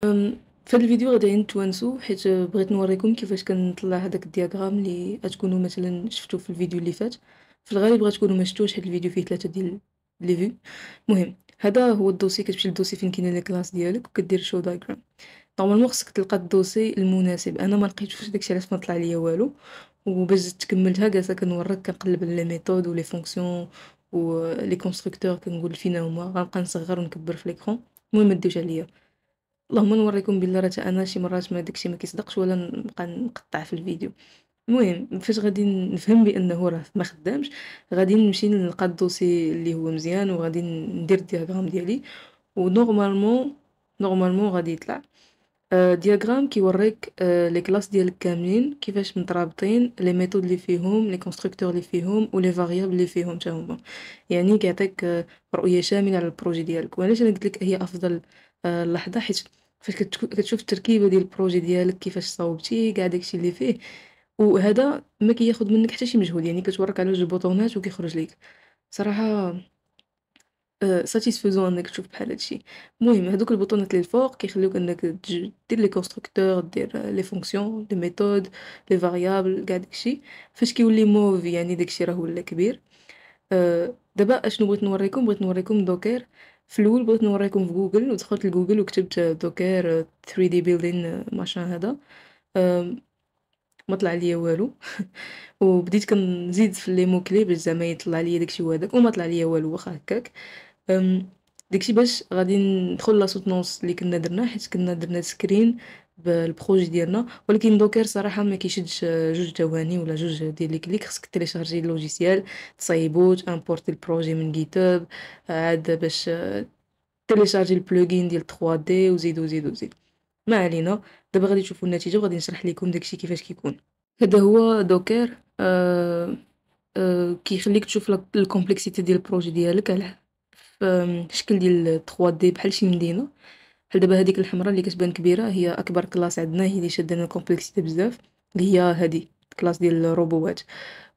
في هذا الفيديو غادي نتوانسو حيت بغيت نوريكم كيفاش كنطلع هذاك الدياغرام اللي غتكونوا مثلا شفتو في الفيديو اللي فات في الغالب غتكونوا ما شفتوش هذا الفيديو فيه ثلاثه ديال لي فيو المهم هذا هو الدوسي كتمشي للدوسي فين كاينه لي كلاس ديالك وكدير شو دايغرام نورمالمون خصك تلقى الدوسي المناسب انا ما لقيتوش داكشي علاش ما طلع ليا والو وباش تكملتها جالسه كنورك كنقلب على لي ميثود ولي فونكسيون ولي كونستركتور كنقول فينا هما غنبقى نصغر ونكبر في ليكرون المهم ما ديوش عليا اللهم نوريكم بالله راه انا شي مرات ما داكشي ما كيصدقش ولا نبقى نقطع في الفيديو المهم فاش غادي نفهم بانه راه ما خدامش غادي نمشي نلقى الدوسي اللي هو مزيان وغادي ندير الدياغرام ديالي ونورمالمون نورمالمون غادي يطلع آه، دياغرام كيوريك آه، لي كلاس ديالك كاملين كيفاش مترابطين لي ميثود اللي فيهم لي كونستركتور اللي فيهم ولي فاريابل اللي فيهم حتى هما يعني كيعطيك آه، رؤيه شامله على البروجي ديالك وعلاش انا قلت لك هي افضل لحظه حيت فاش كتشوف التركيبه ديال البروجي ديالك كيفاش صاوبتي كاع داكشي اللي فيه وهذا ما كياخذ منك حتى شي مجهود يعني كتورك على جوج بوطونات وكيخرج ليك صراحه ساتيسفيزون آه، انك تشوف بحال هادشي المهم هذوك البوطونات اللي الفوق كيخليوك انك دير لي كونستركتور دير لي فونكسيون لي ميثود لي فاريابل كاع داكشي فاش كيولي موف يعني داكشي راه ولا كبير آه، دابا اشنو بغيت نوريكم بغيت نوريكم دوكر في الاول بغيت نوريكم في جوجل ودخلت لجوجل وكتبت دوكر 3 دي بيلدين ماشان هذا ما طلع ليا والو وبديت كنزيد في لي مو كلي باش زعما يطلع ليا داكشي وهداك وما طلع ليا والو واخا هكاك داكشي باش غادي ندخل لا سوتونس اللي كنا درنا حيت كنا درنا سكرين بالبروجي ديالنا ولكن دوكر صراحه ما كيشدش جوج ثواني ولا جوج ديال لي كليك خصك تيليشارجي اللوجيسيال تصايبو تامبورتي البروجي من جيتوب عاد باش تيليشارجي البلوغين ديال 3 دي وزيد وزيد وزيد ما علينا دابا غادي تشوفوا النتيجه وغادي نشرح لكم داكشي كيفاش كيكون هذا هو دوكر أه أه كيخليك تشوف الكومبلكسيتي ديال البروجي ديالك في شكل ديال 3 دي بحال شي مدينه بحال دابا هذيك الحمراء اللي كتبان كبيره هي اكبر كلاس عندنا هي اللي شادنا الكومبلكسيتي بزاف اللي هي هذه كلاس ديال الروبوات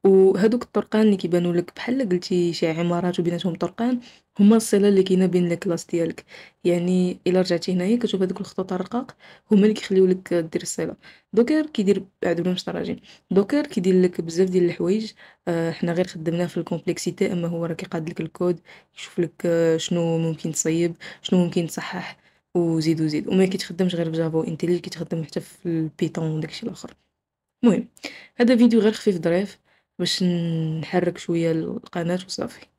وهذوك الطرقان اللي كيبانوا لك بحال قلتي شي عمارات وبيناتهم طرقان هما الصله اللي كاينه بين لا كلاس ديالك يعني الا رجعتي هنايا كتشوف هذوك الخطوط الرقاق هما اللي كيخليو لك دير الصله دوكر كيدير عاد بلا مشطراجين دوكر كيدير لك بزاف ديال الحوايج آه، حنا غير خدمناه في الكومبلكسيتي اما هو راه كيقاد لك الكود يشوف لك آه، شنو ممكن تصيب شنو ممكن تصحح وزيد وزيد وما كيتخدمش غير بجافا وانتلي كيتخدم حتى في البيتون وداكشي الاخر المهم هدا فيديو غير خفيف ظريف باش نحرك شوية القناة وصافي